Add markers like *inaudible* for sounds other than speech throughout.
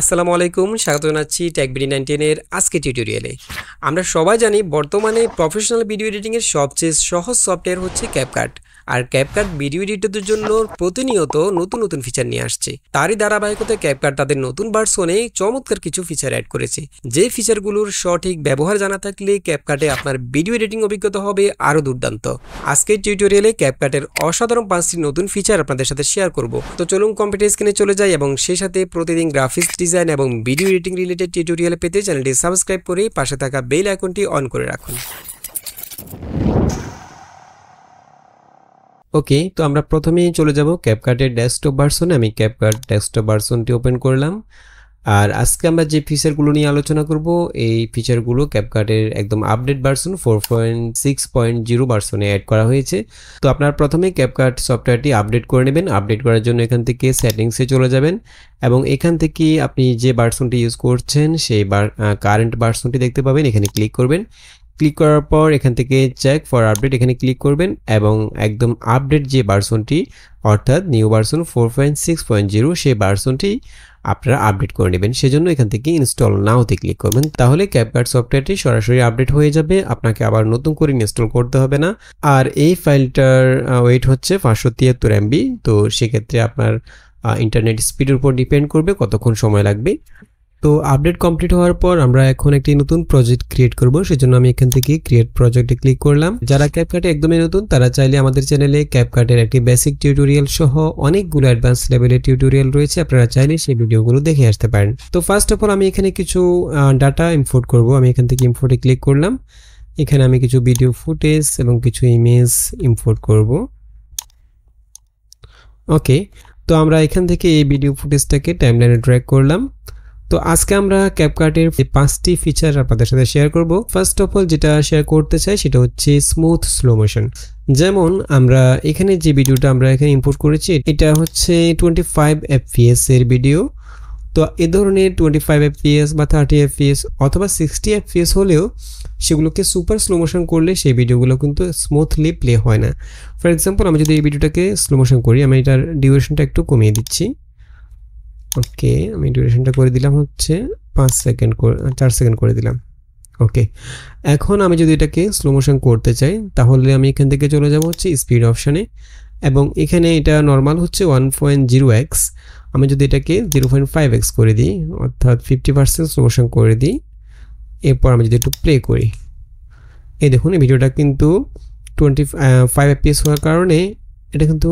আসসালামু আলাইকুম স্বাগত জানাচ্ছি ট্যাগ বিডি নাইনটিনের আজকে টিউটোরিয়ালে আমরা সবাই জানি বর্তমানে প্রফেশনাল ভিডিও এডিটিংয়ের সবচেয়ে সহজ সফটওয়্যার হচ্ছে ক্যাপকাট আর ক্যাপকাট ভিডিও এডিটরদের জন্য প্রতিনিয়ত নতুন নতুন ফিচার নিয়ে আসছে তারই ধারাবাহিকতায় ক্যাপকাট তাদের নতুন ভার্সনে চমৎকার কিছু ফিচার অ্যাড করেছে যে ফিচারগুলোর সঠিক ব্যবহার জানা থাকলে ক্যাপকাটে আপনার ভিডিও এডিটিং অভিজ্ঞতা হবে আরও দুর্দান্ত আজকের টিউটোরিয়ালে ক্যাপকাটের অসাধারণ পাঁচটি নতুন ফিচার আপনাদের সাথে শেয়ার করব তো চলুন কম্পিউটার স্ক্রিনে চলে যাই এবং সেই সাথে প্রতিদিন গ্রাফিক্স ডিজাইন এবং ভিডিও এডিটিং রিলেটেড টিউটোরিয়াল পেতে চ্যানেলটি সাবস্ক্রাইব করে পাশে থাকা বেল আইকনটি অন করে রাখুন ওকে তো আমরা প্রথমেই চলে যাব ক্যাপকার্টের ডেস্কটপ ভার্সনে আমি ক্যাপকার্ট ডেস্কটপ ভার্সনটি ওপেন করলাম আর আজকে আমরা যে ফিচারগুলো নিয়ে আলোচনা করব এই ফিচারগুলো ক্যাপকার্টের একদম update version four point six point zero ভার্সনে অ্যাড করা হয়েছে তো আপনার প্রথমে ক্যাপকার্ট সফটওয়্যারটি আপডেট করে নেবেন আপডেট করার জন্য এখান থেকে সেটিংসে চলে যাবেন এবং এখান থেকে আপনি যে ভার্সনটি ইউজ করছেন সেই কারেন্ট ভার্সনটি দেখতে পাবেন এখানে ক্লিক করবেন ক্লিক করার পর এখান থেকে চেক ফর আপডেট এখানে ক্লিক করবেন এবং একদম আপডেট যে ভার্সনটি অর্থাৎ new version four point six point zero সেই ভার্সনটি আপনারা আপডেট করে নেবেন সেজন্য এখান থেকে ইনস্টল নাওতে ক্লিক করবেন তাহলে ক্যাপকার্ড সফটওয়্যারটি সরাসরি আপডেট হয়ে যাবে আপনাকে আবার নতুন করে ইনস্টল করতে হবে না আর এই ফাইলটার ওয়েট হচ্ছে পাঁচশো তিয়াত্তর এমবি তো সেক্ষেত্রে আপনার ইন্টারনেট স্পিডের উপর ডিপেন্ড করবে কতক্ষণ সময় লাগবে তো আপডেট কমপ্লিট হওয়ার পর আমরা এখন একটি নতুন প্রজেক্ট ক্রিয়েট করব সেজন্য আমি এখান থেকে ক্রিয়েট প্রজেক্টে ক্লিক করলাম যারা ক্যাপকাটে একদমই নতুন তারা চাইলে আমাদের চ্যানেলে ক্যাপকাটের একটি বেসিক টিউটোরিয়াল সহ অনেকগুলো অ্যাডভান্স লেভেলের টিউটোরিয়াল রয়েছে আপনারা চাইলে সেই ভিডিওগুলো দেখে আসতে পারেন তো ফার্স্ট অফ অল আমি এখানে কিছু ডাটা ইম্পোর্ট করব আমি এখান থেকে ইম্পোর্টে ক্লিক করলাম এখানে আমি কিছু ভিডিও ফুটেজ এবং কিছু ইমেজ ইম্পোর্ট করব ওকে তো আমরা এখান থেকে এই ভিডিও ফুটেজটাকে টাইমলাইনে ড্র্যাগ করলাম তো আজকে আমরা ক্যাপকার্টের পাঁচটি ফিচার আপনাদের সাথে শেয়ার করব ফার্স্ট অফ অল যেটা শেয়ার করতে চাই সেটা হচ্ছে স্মুথ স্লো মোশন যেমন আমরা এখানে যে ভিডিওটা আমরা এখানে ইম্পোর্ট করেছি এটা হচ্ছে টোয়েন্টি ফাইভ এফপিএস এর ভিডিও তো এ ধরনের টোয়েন্টি ফাইভ এফপিএস বা থার্টি এফপিএস অথবা সিক্সটি এফপিএস হলেও সেগুলোকে সুপার স্লো মোশন করলে সেই ভিডিওগুলো কিন্তু স্মুথলি প্লে হয় না ফর এক্সাম্পল আমি যদি এই ভিডিওটাকে স্লো মোশন করি আমি এটার ডিউরেশনটা একটু কমিয়ে দিচ্ছি ওকে আমি ডিউরেশনটা করে দিলাম হচ্ছে পাঁচ সেকেন্ড চার সেকেন্ড করে দিলাম ওকে এখন আমি যদি এটাকে স্লো মোশন করতে চাই তাহলে আমি এখান থেকে চলে যাব হচ্ছে স্পিড অপশানে এবং এখানে এটা নর্মাল হচ্ছে ওয়ান পয়েন্ট জিরো এক্স আমি যদি এটাকে জিরো পয়েন্ট ফাইভ এক্স করে দিই অর্থাৎ ফিফটি পার্সেন্ট স্লো মোশন করে দিই এরপর আমি যদি একটু প্লে করি এই দেখুন এই ভিডিওটা কিন্তু টোয়েন্টি ফাইভ এপিএস হওয়ার কারণে এটা কিন্তু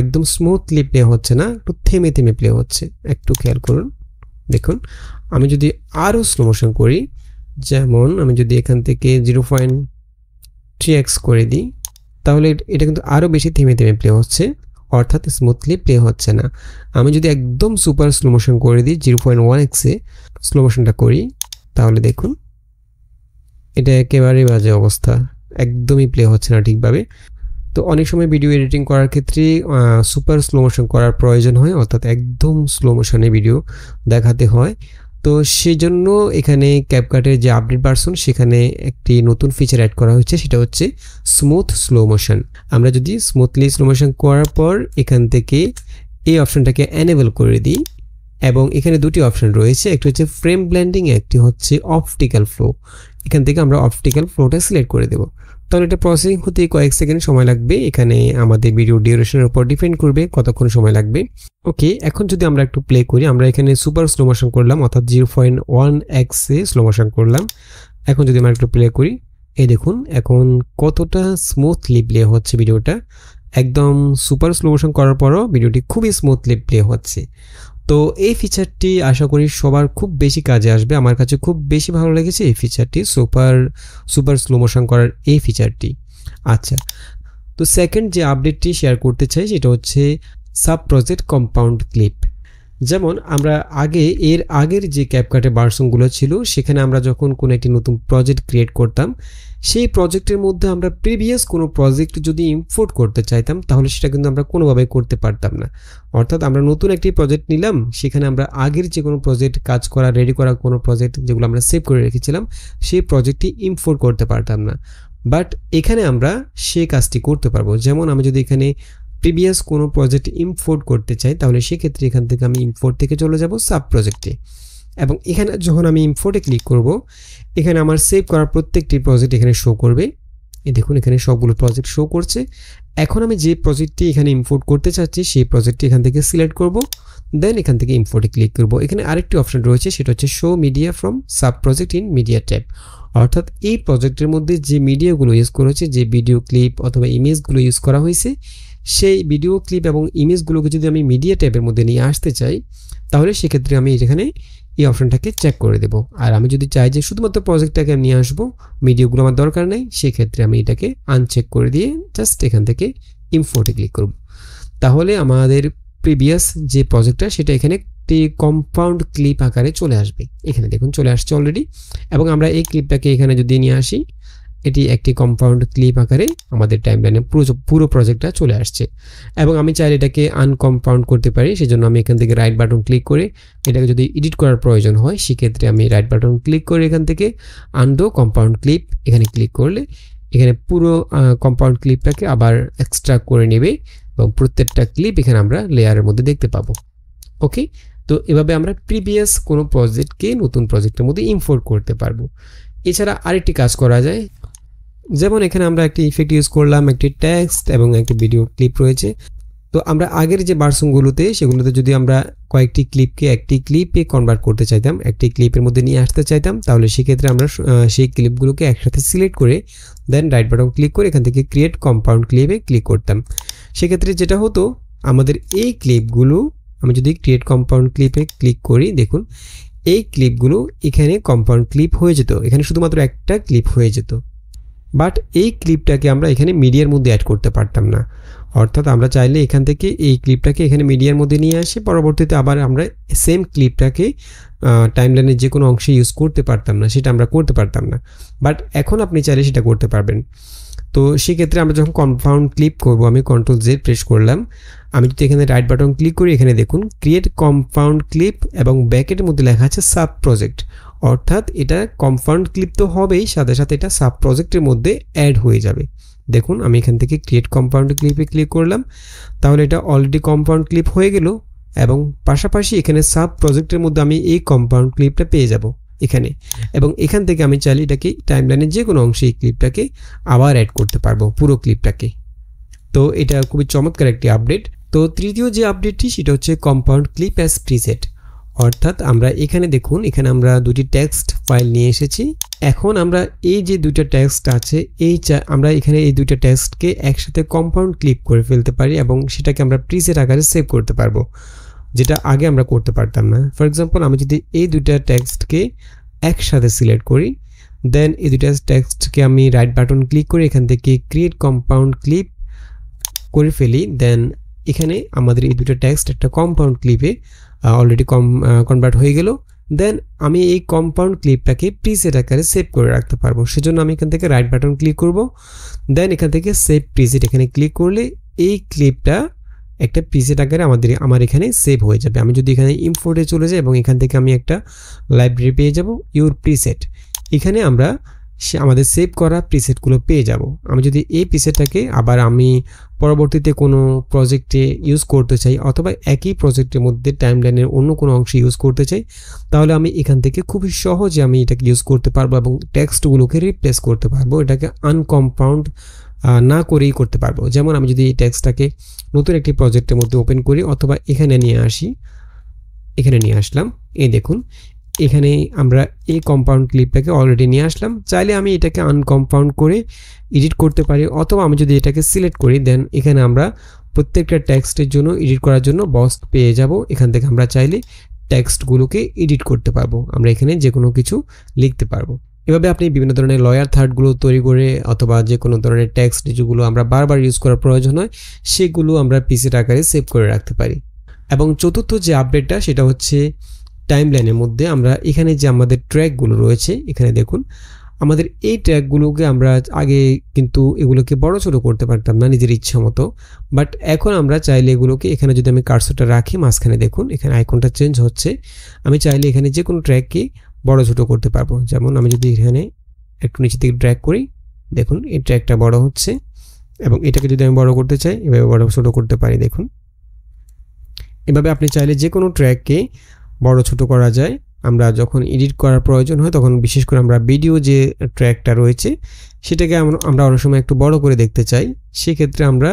একদম স্মুথলি প্লে হচ্ছে না একটু থেমে থেমে প্লে হচ্ছে একটু খেয়াল করুন দেখুন আমি যদি আরও স্লো মোশন করি যেমন আমি যদি এখান থেকে জিরো পয়েন্ট থ্রি এক্স করে দিই তাহলে এটা কিন্তু আরও বেশি থেমে থেমে প্লে হচ্ছে অর্থাৎ স্মুথলি প্লে হচ্ছে না আমি যদি একদম সুপার স্লো মোশন করে দিই জিরো পয়েন্ট ওয়ান এক্সে স্লো মোশনটা করি তাহলে দেখুন এটা একেবারেই বাজে অবস্থা একদমই প্লে হচ্ছে না ঠিকভাবে তো অনেক সময় ভিডিও এডিটিং করার ক্ষেত্রে সুপার স্লো মোশন করার প্রয়োজন হয় অর্থাৎ একদম স্লো মোশনে ভিডিও দেখাতে হয় তো সেজন্য এখানে ক্যাপকাটের যে আপডেট পার্সন সেখানে একটি নতুন ফিচার অ্যাড করা হয়েছে সেটা হচ্ছে স্মুথ স্লো মোশন আমরা যদি স্মুথলি স্লো মোশন করার পর এখান থেকে এই অপশনটাকে অ্যানেবল করে দিই এবং এখানে দুটি অপশন রয়েছে একটি হচ্ছে ফ্রেম ব্ল্যান্ডিং একটি হচ্ছে অপটিক্যাল ফ্লো এখান থেকে আমরা অপটিক্যাল ফ্লোটা সিলেক্ট করে দেবো তাহলে এটা প্রসেসিং হতে কয়েক সেকেন্ড সময় লাগবে এখানে আমাদের ভিডিও ডিউরেশনের উপর ডিপেন্ড করবে কতক্ষণ সময় লাগবে ওকে এখন যদি আমরা একটু প্লে করি আমরা এখানে সুপার স্লো মোশন করলাম অর্থাৎ জিরো পয়েন্ট ওয়ান এক্সে স্লো মোশন করলাম এখন যদি আমরা একটু প্লে করি এই দেখুন এখন কতটা স্মুথলি প্লে হচ্ছে ভিডিওটা একদম সুপার স্লো মোশন করার পরও ভিডিওটি খুবই স্মুথলি প্লে হচ্ছে তো এই ফিচারটি আশা করি সবার খুব বেশি কাজে আসবে আমার কাছে খুব বেশি ভালো লেগেছে এই ফিচারটি সুপার সুপার স্লো মোশন করার এই ফিচারটি আচ্ছা তো সেকেন্ড যে আপডেটটি শেয়ার করতে চাই সেটা হচ্ছে সাব প্রজেক্ট কম্পাউন্ড ক্লিপ যেমন আমরা আগে এর আগের যে ক্যাপকাটে বার্সনগুলো ছিল সেখানে আমরা যখন কোনো একটি নতুন প্রজেক্ট ক্রিয়েট করতাম সেই প্রজেক্টের মধ্যে আমরা প্রিভিয়াস কোনো প্রজেক্ট যদি ইম্পোর্ট করতে চাইতাম তাহলে সেটা কিন্তু আমরা কোনোভাবে করতে পারতাম না অর্থাৎ আমরা নতুন একটি প্রজেক্ট নিলাম সেখানে আমরা আগের যে কোনো প্রজেক্ট কাজ করা রেডি করা কোনো প্রজেক্ট যেগুলো আমরা সেভ করে রেখেছিলাম সেই প্রজেক্টটি ইম্পোর্ট করতে পারতাম না বাট এখানে আমরা সে কাজটি করতে পারবো যেমন আমি যদি এখানে প্রিভিয়াস কোনো প্রজেক্ট ইম্পোর্ট করতে চাই তাহলে সেক্ষেত্রে এখান থেকে আমি ইম্পোর্ট থেকে চলে যাব সাব প্রজেক্টে এবং এখানে যখন আমি ইম্পোর্টে ক্লিক করব এখানে আমার সেভ করা প্রত্যেকটি প্রজেক্ট এখানে শো করবে এই দেখুন এখানে সবগুলো প্রজেক্ট শো করছে এখন আমি যে প্রজেক্টটি এখানে ইম্পোর্ট করতে চাচ্ছি সেই প্রজেক্টটি এখান থেকে সিলেক্ট করব দেন এখান থেকে ইম্পোর্টে ক্লিক করব এখানে আরেকটি অপশন রয়েছে সেটা হচ্ছে show media from sub project in media tab অর্থাৎ এই প্রজেক্টের মধ্যে যে মিডিয়াগুলো ইউজ হয়েছে যে ভিডিও ক্লিপ অথবা ইমেজগুলো ইউজ করা হয়েছে সেই ভিডিও ক্লিপ এবং ইমেজগুলোকে যদি আমি মিডিয়া ট্যাবের মধ্যে নিয়ে আসতে চাই তাহলে সেক্ষেত্রে আমি এখানে এই অপশানটাকে চেক করে দেব আর আমি যদি চাই যে শুধুমাত্র প্রজেক্টটাকে নিয়ে আসবো মিডিয়াগুলো আমার দরকার নেই সেক্ষেত্রে আমি এটাকে আনচেক করে দিয়ে জাস্ট এখান থেকে ইমফোটে ক্লিক করব তাহলে আমাদের প্রিভিয়াস যে প্রজেক্টটা সেটা এখানে একটি কম্পাউন্ড ক্লিপ আকারে চলে আসবে এখানে দেখুন চলে আসছে অলরেডি এবং আমরা এই ক্লিপটাকে এখানে যদি নিয়ে আসি এটি একটি কম্পাউন্ড ক্লিপ আকারে আমাদের টাইমলাইনে পুরো পুরো প্রজেক্টটা চলে আসছে এবং আমি চাইলে এটাকে আনকম্পাউন্ড করতে পারি সেজন্য আমি এখান থেকে রাইট বাটন ক্লিক করে এটাকে যদি এডিট করার প্রয়োজন হয় সেক্ষেত্রে আমি রাইট বাটন ক্লিক করে এখান থেকে আন্ডো কম্পাউন্ড ক্লিপ এখানে ক্লিক করলে এখানে পুরো কম্পাউন্ড ক্লিপটাকে আবার এক্সট্রা করে নেবে এবং প্রত্যেকটা ক্লিপ এখানে আমরা লেয়ারের মধ্যে দেখতে পাবো ওকে তো এভাবে আমরা প্রিভিয়াস কোনো প্রজেক্টকে নতুন প্রজেক্টের মধ্যে ইম্পোর্ট করতে পারবো এছাড়া আরেকটি কাজ করা যায় যেমন এখানে আমরা একটি ইফেক্ট ইউজ করলাম একটি টেক্সট এবং একটি ভিডিও ক্লিপ রয়েছে তো আমরা আগের যে বার্সুমগুলোতে সেগুলোতে যদি আমরা কয়েকটি ক্লিপকে একটি ক্লিপে কনভার্ট করতে চাইতাম একটি ক্লিপের মধ্যে নিয়ে আসতে চাইতাম তাহলে সেক্ষেত্রে আমরা সেই ক্লিপগুলোকে একসাথে সিলেক্ট করে দেন রাইট বাটন ক্লিক করে এখান থেকে ক্রিয়েট কম্পাউন্ড ক্লিপে ক্লিক করতাম সেক্ষেত্রে যেটা হতো আমাদের এই ক্লিপগুলো আমি যদি ক্রিয়েট কম্পাউন্ড ক্লিপে ক্লিক করি দেখুন এই ক্লিপগুলো এখানে কম্পাউন্ড ক্লিপ হয়ে যেত এখানে শুধুমাত্র একটা ক্লিপ হয়ে যেত বাট এই ক্লিপটাকে আমরা এখানে মিডিয়ার মধ্যে অ্যাড করতে পারতাম না অর্থাৎ আমরা চাইলে এখান থেকে এই ক্লিপটাকে এখানে মিডিয়ার মধ্যে নিয়ে আসি পরবর্তীতে আবার আমরা সেম ক্লিপটাকে টাইমলাইনের যে কোনো অংশে ইউজ করতে পারতাম না সেটা আমরা করতে পারতাম না বাট এখন আপনি চাইলে সেটা করতে পারবেন তো সেক্ষেত্রে আমরা যখন কনফাউন্ড ক্লিপ করব আমি কন্ট্রোল জেড প্রেস করলাম আমি যদি এখানে রাইট বাটন ক্লিক করি এখানে দেখুন ক্রিয়েট কম্পাউন্ড ক্লিপ এবং ব্যাকেটের মধ্যে লেখা আছে সাব প্রজেক্ট অর্থাৎ এটা কম্পাউন্ড ক্লিপ তো হবেই সাথে সাথে এটা সাব প্রজেক্টের মধ্যে অ্যাড হয়ে যাবে দেখুন আমি এখান থেকে ক্রিয়েট কম্পাউন্ড ক্লিপে ক্লিক করলাম তাহলে এটা অলরেডি কম্পাউন্ড ক্লিপ হয়ে গেল এবং পাশাপাশি এখানে সাব প্রজেক্টের মধ্যে আমি এই কম্পাউন্ড ক্লিপটা পেয়ে যাব এখানে এবং এখান থেকে আমি চাইলে এটাকে টাইমলাইনের যে কোনো অংশে এই ক্লিপটাকে আবার অ্যাড করতে পারবো পুরো ক্লিপটাকে তো এটা খুবই চমৎকার একটি আপডেট তো তৃতীয় যে আপডেটটি সেটা হচ্ছে কম্পাউন্ড ক্লিপ অ্যাস প্রিসেট অর্থাৎ আমরা এখানে দেখুন এখানে আমরা দুটি টেক্সট ফাইল নিয়ে এসেছি এখন আমরা এই যে দুইটা টেক্সট আছে এই আমরা এখানে এই দুইটা টেক্সটকে একসাথে কম্পাউন্ড ক্লিপ করে ফেলতে পারি এবং সেটাকে আমরা প্রিসেট আকারে সেভ করতে পারবো যেটা আগে আমরা করতে পারতাম না ফর এক্সাম্পল আমি যদি এই দুইটা টেক্সটকে একসাথে সিলেক্ট করি দেন এই দুইটা টেক্সটকে আমি রাইট বাটন ক্লিক করে এখান থেকে ক্রিয়েট কম্পাউন্ড ক্লিপ করে ফেলি দেন এখানে আমাদের এই দুটো টেক্সট একটা কম্পাউন্ড ক্লিপে অলরেডি কম কনভার্ট হয়ে গেল দেন আমি এই কম্পাউন্ড ক্লিপটাকে প্রিসেট আকারে সেভ করে রাখতে পারবো সেজন্য আমি এখান থেকে রাইট বাটন ক্লিক করব দেন এখান থেকে সেভ প্রিসেট এখানে ক্লিক করলে এই ক্লিপটা একটা প্রিসেট আকারে আমাদের আমার এখানে সেভ হয়ে যাবে আমি যদি এখানে ইম্পোর্টে চলে যাই এবং এখান থেকে আমি একটা লাইব্রেরি পেয়ে যাব ইউর প্রিসেট এখানে আমরা সে আমাদের সেভ করা প্রিসেটগুলো পেয়ে যাব আমি যদি এই প্রিসেটটাকে আবার আমি পরবর্তীতে কোনো প্রজেক্টে ইউজ করতে চাই অথবা একই প্রজেক্টের মধ্যে লাইনের অন্য কোনো অংশে ইউজ করতে চাই তাহলে আমি এখান থেকে খুবই সহজে আমি এটাকে ইউজ করতে পারবো এবং টেক্সটগুলোকে রিপ্লেস করতে পারবো এটাকে আনকম্পাউন্ড না করেই করতে পারবো যেমন আমি যদি এই ট্যাক্সটাকে নতুন একটি প্রজেক্টের মধ্যে ওপেন করি অথবা এখানে নিয়ে আসি এখানে নিয়ে আসলাম এই দেখুন এখানে আমরা এই কম্পাউন্ড ক্লিপটাকে অলরেডি নিয়ে আসলাম চাইলে আমি এটাকে আনকম্পাউন্ড করে এডিট করতে পারি অথবা আমি যদি এটাকে সিলেক্ট করি দেন এখানে আমরা প্রত্যেকটা টেক্সটের জন্য এডিট করার জন্য বক্স পেয়ে যাব এখান থেকে আমরা চাইলে ট্যাক্সটগুলোকে এডিট করতে পারবো আমরা এখানে যে কোনো কিছু লিখতে পারবো এভাবে আপনি বিভিন্ন ধরনের লয়ার থার্ডগুলো তৈরি করে অথবা যে কোনো ধরনের টেক্সট যেগুলো আমরা বারবার ইউজ করার প্রয়োজন হয় সেগুলো আমরা পিসির আকারে সেভ করে রাখতে পারি এবং চতুর্থ যে আপডেটটা সেটা হচ্ছে টাইম লাইনের মধ্যে আমরা এখানে যে আমাদের ট্র্যাকগুলো রয়েছে এখানে দেখুন আমাদের এই ট্র্যাকগুলোকে আমরা আগে কিন্তু এগুলোকে বড় ছোটো করতে পারতাম না নিজের ইচ্ছা মতো বাট এখন আমরা চাইলে এগুলোকে এখানে যদি আমি কার্সোটা রাখি মাঝখানে দেখুন এখানে আইকনটা চেঞ্জ হচ্ছে আমি চাইলে এখানে যে কোনো ট্র্যাককে বড় ছোটো করতে পারবো যেমন আমি যদি এখানে একটু নিচে থেকে ট্র্যাক করি দেখুন এই ট্র্যাকটা বড় হচ্ছে এবং এটাকে যদি আমি বড় করতে চাই এভাবে বড় ছোটো করতে পারি দেখুন এভাবে আপনি চাইলে যে কোনো ট্র্যাককে বড় ছোট করা যায় আমরা যখন এডিট করার প্রয়োজন হয় তখন বিশেষ করে আমরা ভিডিও যে ট্র্যাকটা রয়েছে সেটাকে আমরা অনেক সময় একটু বড় করে দেখতে চাই সেক্ষেত্রে আমরা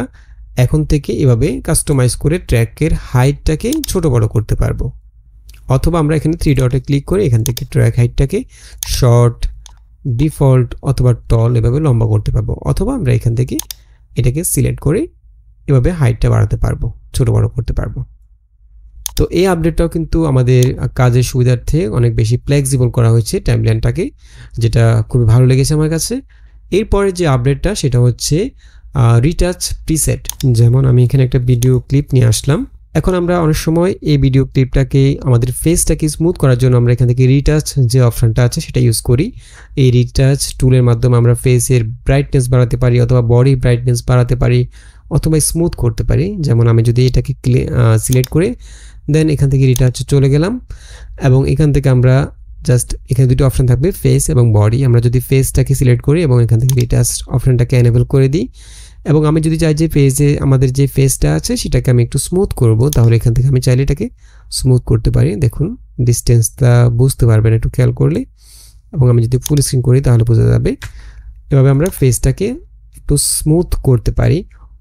এখন থেকে এভাবে কাস্টমাইজ করে ট্র্যাকের হাইটটাকে ছোট বড় করতে পারবো অথবা আমরা এখানে থ্রি ডটে ক্লিক করে এখান থেকে ট্র্যাক হাইটটাকে শর্ট ডিফল্ট অথবা টল এভাবে লম্বা করতে পারবো অথবা আমরা এখান থেকে এটাকে সিলেক্ট করে এভাবে হাইটটা বাড়াতে পারবো ছোট বড় করতে পারবো তো এই আপডেটটাও কিন্তু আমাদের কাজের সুবিধার্থে অনেক বেশি ফ্লেক্সিবল করা হয়েছে টাইমলাইনটাকে যেটা খুবই ভালো লেগেছে আমার কাছে এরপরে যে আপডেটটা সেটা হচ্ছে রিটাচ প্রিসেট যেমন আমি এখানে একটা ভিডিও ক্লিপ নিয়ে আসলাম এখন আমরা অনেক সময় এই ভিডিও ক্লিপটাকে আমাদের ফেসটাকে স্মুথ করার জন্য আমরা এখান থেকে রিটাচ যে অপশানটা আছে সেটা ইউজ করি এই রিটাচ টুলের মাধ্যমে আমরা ফেসের ব্রাইটনেস বাড়াতে পারি অথবা বডি ব্রাইটনেস বাড়াতে পারি অথবা স্মুথ করতে পারি যেমন আমি যদি এটাকে সিলেক্ট করে দেন এখান থেকে রিটার্চ হচ্ছে চলে গেলাম এবং এখান থেকে আমরা জাস্ট এখানে দুটো অপশান থাকবে ফেস এবং বডি আমরা যদি ফেসটাকে সিলেক্ট করি এবং এখান থেকে রিটার্চ অপশানটাকে এনেবল করে দিই এবং আমি যদি চাই যে ফেজে আমাদের যে ফেসটা আছে সেটাকে আমি একটু স্মুথ করব তাহলে এখান থেকে আমি চাইলে এটাকে স্মুথ করতে পারি দেখুন ডিস্টেন্সটা বুঝতে পারবেন একটু খেয়াল করলে এবং আমি যদি ফুল স্ক্রিন করি তাহলে বোঝা যাবে এভাবে আমরা ফেসটাকে একটু স্মুথ করতে পারি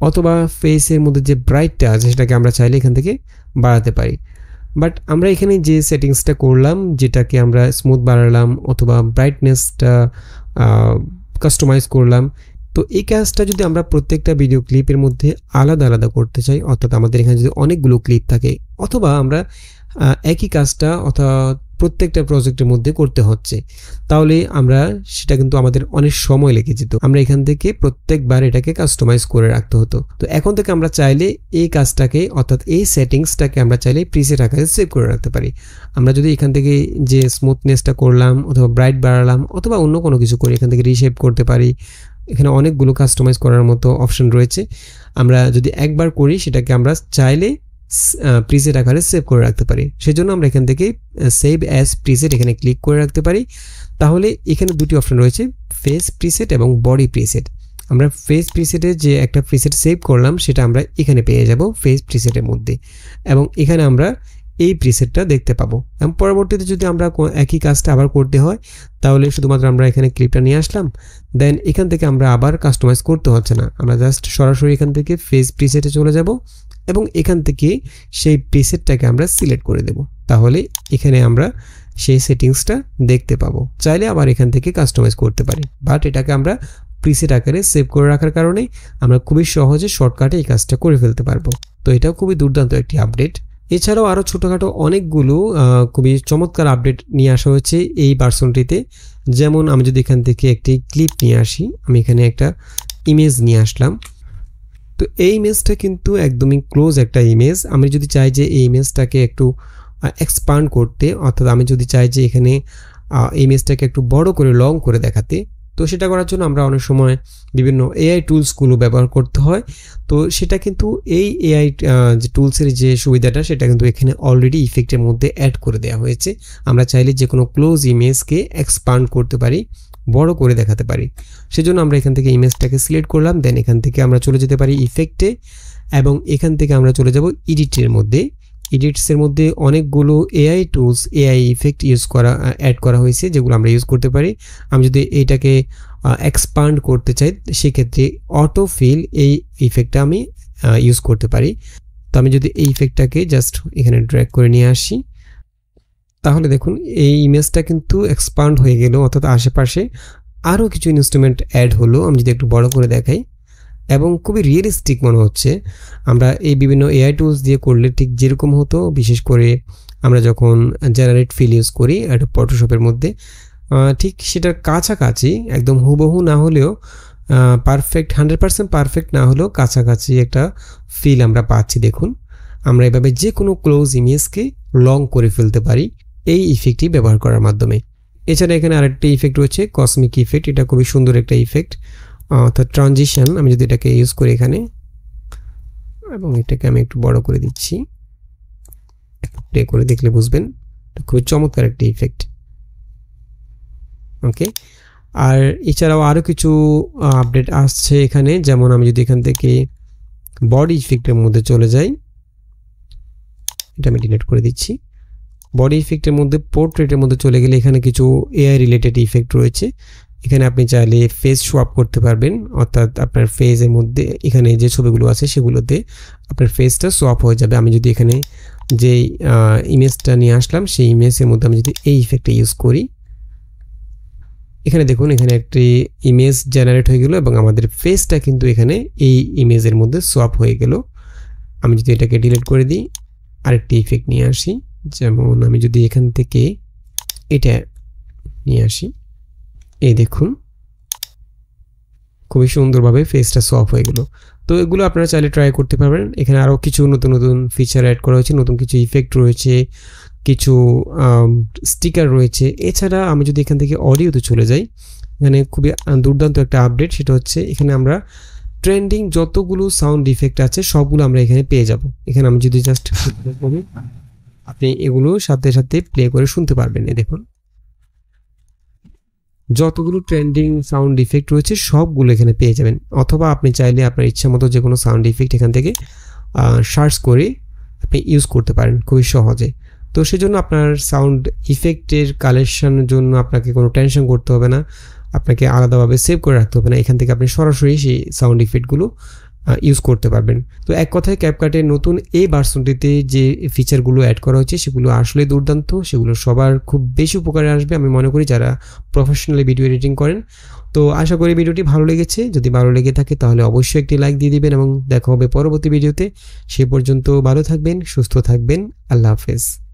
অথবা ফেসের মধ্যে যে ব্রাইটটা আছে সেটাকে আমরা চাইলে এখান থেকে বাড়াতে পারি বাট আমরা এখানে যে সেটিংসটা করলাম যেটাকে আমরা স্মুথ বাড়ালাম অথবা ব্রাইটনেসটা কাস্টমাইজ করলাম তো এই কাজটা যদি আমরা প্রত্যেকটা ভিডিও ক্লিপের মধ্যে আলাদা আলাদা করতে চাই অর্থাৎ আমাদের এখানে যদি অনেকগুলো ক্লিপ থাকে অথবা আমরা একই কাজটা অর্থাৎ প্রত্যেকটা প্রজেক্টের মধ্যে করতে হচ্ছে তাহলে আমরা সেটা কিন্তু আমাদের অনেক সময় লেগে যেত আমরা এখান থেকে প্রত্যেকবার এটাকে কাস্টমাইজ করে রাখতে হতো তো এখন থেকে আমরা চাইলে এই কাজটাকে অর্থাৎ এই সেটিংসটাকে আমরা চাইলে প্রিসেট আকারে সেভ করে রাখতে পারি আমরা যদি এখান থেকে যে স্মুথনেসটা করলাম অথবা ব্রাইট বাড়ালাম অথবা অন্য কোনো কিছু করে এখান থেকে রিসেভ করতে পারি এখানে অনেকগুলো কাস্টমাইজ করার মতো অপশন রয়েছে আমরা যদি একবার করি সেটাকে আমরা চাইলে প্রিজেট আকারে সেভ করে রাখতে পারি সেজন্য আমরা এখান থেকে সেভ অ্যাজ প্রিজেট এখানে ক্লিক করে রাখতে পারি তাহলে এখানে দুটি অপশন রয়েছে ফেস প্রিসেট এবং বডি প্রিসেট আমরা ফেস প্রিসেটে যে একটা প্রিসেট সেভ করলাম সেটা আমরা এখানে পেয়ে যাব ফেস প্রিসেটের মধ্যে এবং এখানে আমরা এই প্রিসেটটা দেখতে পাবো এবং পরবর্তীতে যদি আমরা একই কাজটা আবার করতে হয় তাহলে শুধুমাত্র আমরা এখানে ক্লিপটা নিয়ে আসলাম দেন এখান থেকে আমরা আবার কাস্টমাইজ করতে হচ্ছে না আমরা জাস্ট সরাসরি এখান থেকে ফেস প্রিসেটে চলে যাব এবং এখান থেকে সেই প্রিসেটটাকে আমরা সিলেক্ট করে দেব তাহলে এখানে আমরা সেই সেটিংসটা দেখতে পাবো চাইলে আবার এখান থেকে কাস্টমাইজ করতে পারি বাট এটাকে আমরা প্রিসেট আকারে সেভ করে রাখার কারণে আমরা খুবই সহজে শর্টকাটে এই কাজটা করে ফেলতে পারবো তো এটাও খুবই দুর্দান্ত একটি আপডেট এছাড়াও আরও ছোটোখাটো অনেকগুলো খুবই চমৎকার আপডেট নিয়ে আসা হয়েছে এই ভার্সনটিতে যেমন আমি যদি এখান থেকে একটি ক্লিপ নিয়ে আসি আমি এখানে একটা ইমেজ নিয়ে আসলাম তো এই ইমেজটা কিন্তু একদমই ক্লোজ একটা ইমেজ আমি যদি চাই যে এই ইমেজটাকে একটু এক্সপান্ড করতে অর্থাৎ আমি যদি চাই যে এখানে ইমেজটাকে একটু বড় করে লং করে দেখাতে তো সেটা করার জন্য আমরা অনেক সময় বিভিন্ন এআই টুলসগুলো ব্যবহার করতে হয় তো সেটা কিন্তু এই এআই যে টুলসের যে সুবিধাটা সেটা কিন্তু এখানে অলরেডি ইফেক্টের মধ্যে অ্যাড করে দেওয়া হয়েছে আমরা চাইলে যে কোনো ক্লোজ ইমেজকে এক্সপান্ড করতে পারি বড় করে দেখাতে পারি সেজন্য আমরা এখান থেকে ইমেজটাকে সিলেক্ট করলাম দেন এখান থেকে আমরা চলে যেতে পারি ইফেক্টে এবং এখান থেকে আমরা চলে যাব এডিটের মধ্যে এডিটসের মধ্যে অনেকগুলো AI tools AI effect use করা অ্যাড করা হয়েছে যেগুলো আমরা ইউজ করতে পারি আমি যদি এইটাকে এক্সপান্ড করতে চাই সেক্ষেত্রে অটো ফিল এই ইফেক্টটা আমি ইউজ করতে পারি তো আমি যদি এই ইফেক্টটাকে জাস্ট এখানে ড্র্যাক করে নিয়ে আসি তাহলে দেখুন এই ইমেজটা কিন্তু এক্সপান্ড হয়ে গেল অর্থাৎ আশেপাশে আরও কিছু ইনস্ট্রুমেন্ট অ্যাড হলো আমি যদি একটু বড় করে দেখাই এবং খুবই রিয়েলিস্টিক মনে হচ্ছে আমরা এই বিভিন্ন এআই টুলস দিয়ে করলে ঠিক যেরকম হতো বিশেষ করে আমরা যখন জেনারেট ফিল ইউজ করি একটা ফটোশপের মধ্যে ঠিক সেটার কাছাকাছি একদম হুবহু না হলেও পারফেক্ট হান্ড্রেড পারসেন্ট পারফেক্ট না হলেও কাছাকাছি একটা ফিল আমরা পাচ্ছি দেখুন আমরা এভাবে যে কোনো ক্লোজ ইমেজকে লং করে ফেলতে পারি এই ইফেক্টটি ব্যবহার করার মাধ্যমে এছাড়া এখানে আরেকটি ইফেক্ট রয়েছে কসমিক ইফেক্ট এটা খুবই সুন্দর একটা ইফেক্ট অর্থাৎ ট্রানজিশান আমি যদি এটাকে ইউজ করি এখানে এবং এটাকে আমি একটু বড় করে দিচ্ছি প্লে করে দেখলে বুঝবেন খুবই চমৎকার একটি ইফেক্ট ওকে আর এছাড়াও আরও কিছু আপডেট আসছে এখানে যেমন আমি যদি এখান থেকে বডি ইফেক্টের মধ্যে চলে যাই এটা আমি ডিলেট করে দিচ্ছি বডি ইফেক্টের মধ্যে পোর্ট্রেটের মধ্যে চলে গেলে এখানে কিছু এআই রিলেটেড ইফেক্ট রয়েছে এখানে আপনি চাইলে ফেস সোয়াপ করতে পারবেন অর্থাৎ আপনার ফেজের মধ্যে এখানে যে ছবিগুলো আছে সেগুলোতে আপনার ফেসটা সোয়াপ হয়ে যাবে আমি যদি এখানে যে ইমেজটা নিয়ে আসলাম সেই ইমেজের মধ্যে আমি যদি এই ইফেক্টটা ইউজ করি এখানে দেখুন এখানে একটি ইমেজ জেনারেট হয়ে গেল এবং আমাদের ফেসটা কিন্তু এখানে এই ইমেজের মধ্যে সোয়াপ হয়ে গেল আমি যদি এটাকে ডিলিট করে দিই আরেকটি ইফেক্ট নিয়ে আসি যেমন আমি যদি এখান থেকে এটা নিয়ে আসি এই দেখুন খুবই সুন্দরভাবে ফেসটা সফ হয়ে গেল তো এগুলো আপনারা চাইলে ট্রাই করতে পারবেন এখানে আরও কিছু নতুন নতুন ফিচার অ্যাড করা হয়েছে নতুন কিছু ইফেক্ট রয়েছে কিছু স্টিকার রয়েছে এছাড়া আমি যদি এখান থেকে অডিওতে চলে যাই এখানে খুবই দুর্দান্ত একটা আপডেট সেটা হচ্ছে এখানে আমরা ট্রেন্ডিং যতগুলো সাউন্ড ইফেক্ট আছে সবগুলো আমরা এখানে পেয়ে যাব এখানে আমি যদি জাস্ট *laughs* আপনি এগুলো সাথে সাথে প্লে করে শুনতে পারবেন দেখুন যতগুলো ট্রেন্ডিং সাউন্ড ইফেক্ট রয়েছে সবগুলো এখানে পেয়ে যাবেন অথবা আপনি চাইলে আপনার ইচ্ছা মতো যে কোনো সাউন্ড ইফেক্ট এখান থেকে সার্চ করে আপনি ইউজ করতে পারেন খুবই সহজে তো সেজন্য আপনার সাউন্ড ইফেক্টের কালেকশনের জন্য আপনাকে কোনো টেনশন করতে হবে না আপনাকে আলাদাভাবে সেভ করে রাখতে হবে না এখান থেকে আপনি সরাসরি সেই সাউন্ড ইফেক্টগুলো ইউজ করতে পারবেন তো এক কথায় ক্যাপকার্টের নতুন এই ভার্সনটিতে যে ফিচারগুলো অ্যাড করা হয়েছে সেগুলো আসলে দুর্দান্ত সেগুলো সবার খুব বেশি উপকারে আসবে আমি মনে করি যারা প্রফেশনালি ভিডিও এডিটিং করেন তো আশা করি ভিডিওটি ভালো লেগেছে যদি ভালো লেগে থাকে তাহলে অবশ্যই একটি লাইক দিয়ে দিবেন এবং দেখা হবে পরবর্তী ভিডিওতে সে পর্যন্ত ভালো থাকবেন সুস্থ থাকবেন আল্লাহ হাফেজ